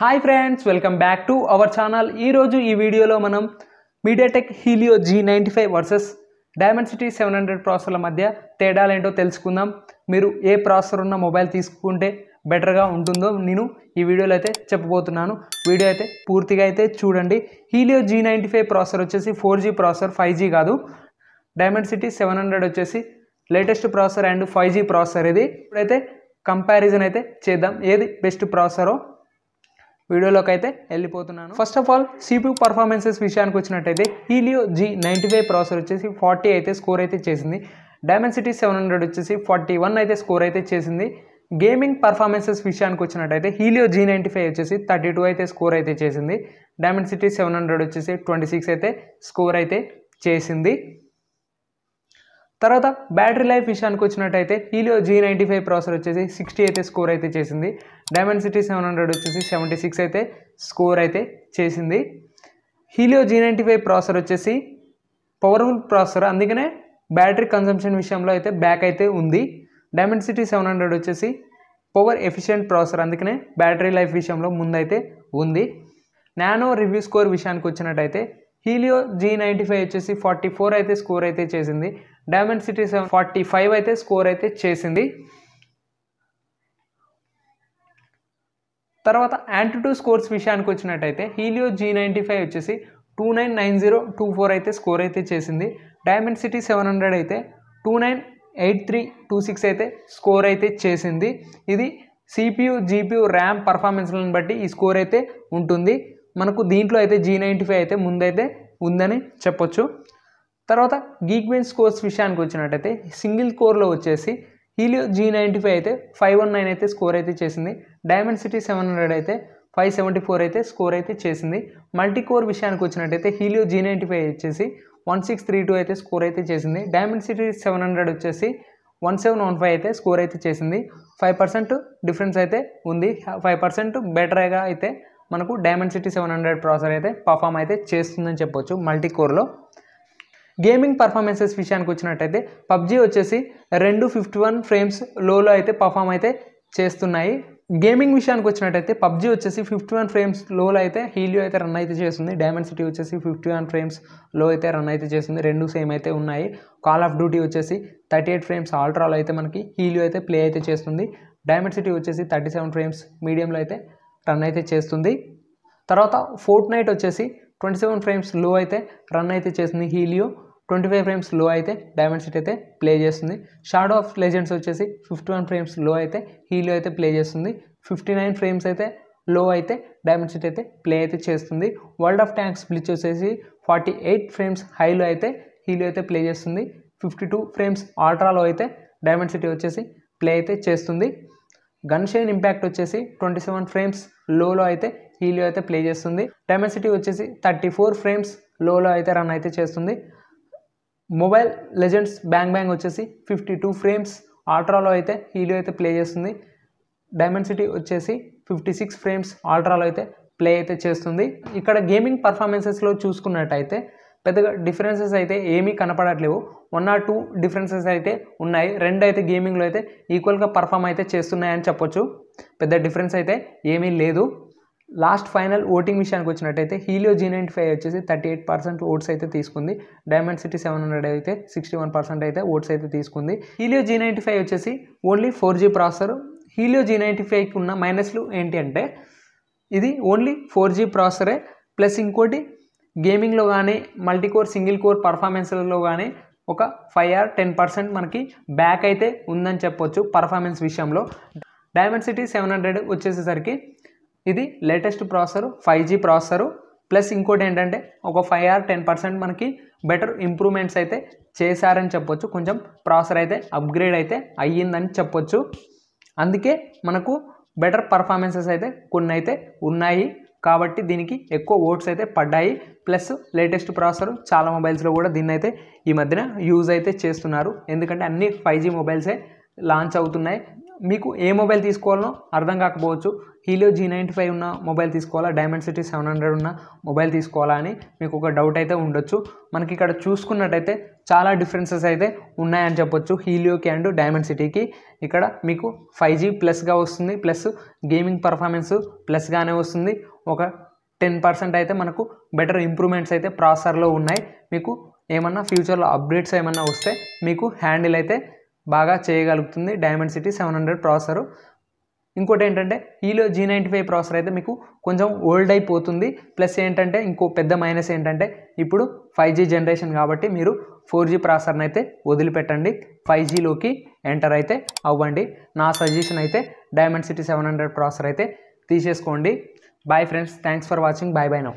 hi friends welcome back to our channel ఈరోజు ఈ వీడియోలో మనం MediaTek Helio G ninety five versus Dimensity seven hundred ప్రాసెసర్ల మధ్య తేడాలేంటో తెలుసుకుందాం మీరు ఏ ప్రాసెసర్ ఉన్న మొబైల్ తీసుకుంటే బెటర్గా ఉంటుందో నేను ఈ వీడియోలో అయితే చెప్పబోతున్నాను వీడియో అయితే పూర్తిగా అయితే చూడండి Helio G ninety five processor వచ్చేసి four G processor five G కాదు డైమండ్ సిటీ సెవెన్ హండ్రెడ్ వచ్చేసి latest processor and five G processor ఇది ఇప్పుడైతే కంపారిజన్ అయితే చేద్దాం ఏది బెస్ట్ ప్రాసెసరో వీడియోలోకి అయితే వెళ్ళిపోతున్నాను first of all CPU performances విషయానికి వచ్చినట్టయితే Helio G ninety five processor వచ్చేసి ఫార్టీ అయితే స్కోర్ అయితే చేసింది డైమండ్ సిటీ సెవెన్ హండ్రెడ్ వచ్చేసి ఫార్టీ వన్ అయితే స్కోర్ అయితే చేసింది గేమింగ్ పర్ఫార్మెన్సెస్ విషయానికి వచ్చినట్టయితే హీలియో జీ నైంటీ ఫైవ్ వచ్చేసి థర్టీ టూ అయితే స్కోర్ అయితే చేసింది డైమండ్ సిటీ సెవెన్ హండ్రెడ్ వచ్చేసి ట్వంటీ సిక్స్ అయితే స్కోర్ అయితే చేసింది తర్వాత బ్యాటరీ లైఫ్ విషయానికి వచ్చినట్టయితే Helio G ninety five processor వచ్చేసి సిక్స్టీ అయితే స్కోర్ అయితే చేసింది డైమండ్ సిటీ సెవెన్ హండ్రెడ్ వచ్చేసి సెవెంటీ సిక్స్ అయితే స్కోర్ అయితే చేసింది Helio G ninety five processor వచ్చేసి పవర్ఫుల్ ప్రాసెసర్ అందుకనే బ్యాటరీ కన్సంప్షన్ విషయంలో అయితే బ్యాక్ అయితే ఉంది డైమండ్ సిటీ సెవెన్ హండ్రెడ్ వచ్చేసి పవర్ ఎఫిషియెంట్ ప్రాసెసర్ అందుకనే బ్యాటరీ లైఫ్ విషయంలో ముందైతే ఉంది నానో రివ్యూ స్కోర్ విషయానికి వచ్చినట్టయితే హీలియో జీ నైంటీ ఫైవ్ వచ్చేసి ఫార్టీ ఫోర్ అయితే స్కోర్ అయితే చేసింది Dimensity seven forty five అయితే స్కోర్ అయితే చేసింది తర్వాత యాంటిట్యూ స్కోర్స్ విషయానికి వచ్చినట్టయితే హీలియో జీ నైంటీ ఫైవ్ వచ్చేసి two nine nine zero two four అయితే స్కోర్ అయితే చేసింది డైమండ్ సిటీ సెవెన్ హండ్రెడ్ అయితే two nine eight three two six అయితే స్కోర్ అయితే చేసింది ఇది సిపియు జీపీయు ర్యామ్ పర్ఫార్మెన్స్లను బట్టి ఈ స్కోర్ అయితే ఉంటుంది మనకు దీంట్లో అయితే జీ నైంటీ ఫైవ్ అయితే ముందైతే ఉందని చెప్పొచ్చు తర్వాత గీక్వెన్స్ కోర్స్ విషయానికి వచ్చినట్టయితే సింగిల్ కోర్లో వచ్చేసి హీలియో జీ నైంటీ ఫైవ్ అయితే ఫైవ్ వన్ నైన్ అయితే స్కోర్ అయితే చేసింది డైమండ్ సిటీ సెవెన్ హండ్రెడ్ అయితే ఫైవ్ సెవెంటీ ఫోర్ అయితే స్కోర్ అయితే చేసింది మల్టీ కోర్ విషయానికి వచ్చినట్టయితే హీలియో జీ నైంటీ ఫైవ్ వచ్చేసి వన్ సిక్స్ త్రీ టూ అయితే స్కోర్ అయితే చేసింది డైమండ్ సిటీ సెవెన్ హండ్రెడ్ వచ్చేసి వన్ సెవెన్ వన్ ఫైవ్ అయితే స్కోర్ అయితే చేసింది ఫైవ్ పర్సెంట్ డిఫరెన్స్ అయితే ఉంది ఫైవ్ పర్సెంట్ బెటర్గా అయితే మనకు Dimensity seven hundred processor అయితే పర్ఫామ్ అయితే చేస్తుందని చెప్పొచ్చు మల్టీ కోర్లో గేమింగ్ పర్ఫార్మెన్సెస్ విషయానికి వచ్చినట్టయితే పబ్జి వచ్చేసి రెండు ఫిఫ్టీ వన్ ఫ్రేమ్స్ లోలో అయితే పర్ఫామ్ అయితే చేస్తున్నాయి గేమింగ్ విషయానికి వచ్చినట్టయితే పబ్జి వచ్చేసి ఫిఫ్టీ వన్ ఫ్రేమ్స్ లోలో అయితే హీలియో అయితే రన్ అయితే చేస్తుంది డైమండ్ సిటీ వచ్చేసి ఫిఫ్టీ వన్ ఫ్రేమ్స్ లో అయితే రన్ అయితే చేస్తుంది రెండు సేమ్ అయితే ఉన్నాయి కాల్ ఆఫ్ డ్యూటీ వచ్చేసి థర్టీ ఎయిట్ ఫ్రేమ్స్ ఆల్ట్రాలో అయితే మనకి హీలియో అయితే ప్లే అయితే చేస్తుంది డైమండ్ సిటీ వచ్చేసి థర్టీ సెవెన్ ఫ్రేమ్స్ మీడియంలో అయితే రన్ అయితే చేస్తుంది తర్వాత ఫోర్ట్ నైట్ వచ్చేసి ట్వంటీ సెవెన్ ఫ్రేమ్స్ లో అయితే రన్ అయితే చేస్తుంది హీలియో ట్వంటీ ఫైవ్ ఫ్రేమ్స్ లో అయితే డైమండ్ సిట్ అయితే ప్లే చేస్తుంది షాడో ఆఫ్ లెజెండ్స్ వచ్చేసి ఫిఫ్టీ వన్ ఫ్రేమ్స్ లో అయితే హీలియో అయితే ప్లే చేస్తుంది ఫిఫ్టీ నైన్ ఫ్రేమ్స్ అయితే లో అయితే డైమండ్ సిట్ అయితే ప్లే అయితే చేస్తుంది వరల్డ్ ఆఫ్ ట్యాంక్స్ బ్లిచ్ వచ్చేసి ఫార్టీ ఎయిట్ ఫ్రేమ్స్ హైలో అయితే హీలియో అయితే ప్లే చేస్తుంది ఫిఫ్టీ టూ ఫ్రేమ్స్ ఆల్ట్రాలో అయితే డైమండ్ సిటీ వచ్చేసి ప్లే అయితే చేస్తుంది గన్ షైన్ ఇంపాక్ట్ వచ్చేసి ట్వంటీ సెవెన్ ఫ్రేమ్స్ లోలో అయితే హీలో అయితే ప్లే చేస్తుంది డైమెన్సిటీ వచ్చేసి థర్టీ ఫోర్ ఫ్రేమ్స్ లోలో అయితే రన్ అయితే చేస్తుంది మొబైల్ లెజెండ్స్ బ్యాంగ్ బ్యాంగ్ వచ్చేసి ఫిఫ్టీ టూ ఫ్రేమ్స్ ఆల్ట్రాలో అయితే హీలో అయితే ప్లే చేస్తుంది డైమెన్సిటీ వచ్చేసి ఫిఫ్టీ సిక్స్ ఫ్రేమ్స్ ఆల్ట్రాలో అయితే ప్లే అయితే చేస్తుంది ఇక్కడ గేమింగ్ పర్ఫార్మెన్సెస్లో చూసుకున్నట్టయితే పెద్దగా డిఫరెన్సెస్ అయితే ఏమీ కనపడట్లేవు వన్ ఆర్ టూ డిఫరెన్సెస్ అయితే ఉన్నాయి రెండు అయితే గేమింగ్లో అయితే ఈక్వల్గా పర్ఫామ్ అయితే చేస్తున్నాయని చెప్పొచ్చు పెద్ద డిఫరెన్స్ అయితే ఏమీ లేదు లాస్ట్ ఫైనల్ ఓటింగ్ విషయానికి వచ్చినట్టయితే హీలియో జీ నైంటీ ఫైవ్ వచ్చేసి థర్టీ ఎయిట్ పర్సెంట్ ఓట్స్ అయితే తీసుకుంది డైమండ్ సిటీ సెవెన్ హండ్రెడ్ అయితే సిక్స్టీ వన్ పర్సెంట్ అయితే ఓట్స్ అయితే తీసుకుంది హీలియో జీ నైంటీ ఫైవ్ వచ్చేసి only four G processor Helio G ninety ఫైవ్కి ఉన్న మైనస్లు ఏంటి అంటే ఇది ఓన్లీ ఫోర్ జీ ప్రాసెసరే ప్లస్ ఇంకోటి గేమింగ్లో కానీ మల్టీ కోర్ సింగిల్ కోర్ పర్ఫార్మెన్స్లో కానీ ఒక ఫైవ్ ఆర్ టెన్ పర్సెంట్ మనకి బ్యాక్ అయితే ఉందని చెప్పొచ్చు పర్ఫార్మెన్స్ విషయంలో డైమండ్ సిటీ సెవెన్ హండ్రెడ్ వచ్చేసేసరికి ఇది latest processor five G processor plus ఇంకోటి ఏంటంటే ఒక ఫైవ్ ఆర్ టెన్ పర్సెంట్ మనకి బెటర్ ఇంప్రూవ్మెంట్స్ అయితే చేశారని చెప్పొచ్చు కొంచెం ప్రాసెసర్ అయితే అప్గ్రేడ్ అయితే అయ్యిందని చెప్పొచ్చు అందుకే మనకు బెటర్ పర్ఫార్మెన్సెస్ అయితే కొన్ని అయితే ఉన్నాయి కాబట్టి దీనికి ఎక్కువ ఓట్స్ అయితే పడ్డాయి ప్లస్ లేటెస్ట్ ప్రాసెసర్ చాలా మొబైల్స్లో కూడా దీన్ని అయితే ఈ మధ్యన యూజ్ అయితే చేస్తున్నారు ఎందుకంటే అన్ని ఫైవ్ జీ మొబైల్సే లాంచ్ అవుతున్నాయి మీకు ఏ మొబైల్ తీసుకోవాలనో అర్థం కాకపోవచ్చు హీలో జీ నైంటీ ఫైవ్ ఉన్న మొబైల్ తీసుకోవాలా డైమండ్ సిటీ సెవెన్ హండ్రెడ్ ఉన్న మొబైల్ తీసుకోవాలా అని మీకు ఒక డౌట్ అయితే ఉండొచ్చు మనకి ఇక్కడ చూసుకున్నట్టయితే చాలా డిఫరెన్సెస్ అయితే ఉన్నాయని చెప్పొచ్చు హీలియోకి అండ్ డైమండ్ సిటీకి ఇక్కడ మీకు ఫైవ్ జీ ప్లస్గా వస్తుంది ప్లస్ గేమింగ్ పర్ఫార్మెన్స్ ప్లస్గానే వస్తుంది ఒక టెన్ పర్సెంట్ అయితే మనకు బెటర్ ఇంప్రూవ్మెంట్స్ అయితే ప్రాసెసర్లో ఉన్నాయి మీకు ఏమన్నా ఫ్యూచర్లో అప్డేట్స్ ఏమన్నా వస్తే మీకు హ్యాండిల్ అయితే బాగా చేయగలుగుతుంది Dimensity seven hundred processor ఇంకోటి ఏంటంటే ఈలో జీ నైంటీ ఫైవ్ ప్రాసెసర్ అయితే మీకు కొంచెం ఓల్డ్ అయిపోతుంది ప్లస్ ఏంటంటే ఇంకో పెద్ద మైనస్ ఏంటంటే ఇప్పుడు ఫైవ్ జీ జనరేషన్ కాబట్టి మీరు ఫోర్ జీ ప్రాసెసర్ని అయితే వదిలిపెట్టండి ఫైవ్ జీలోకి ఎంటర్ అయితే అవ్వండి నా సజెషన్ అయితే Dimensity seven hundred processor అయితే తీసేసుకోండి bye friends thanks for watching bye bye now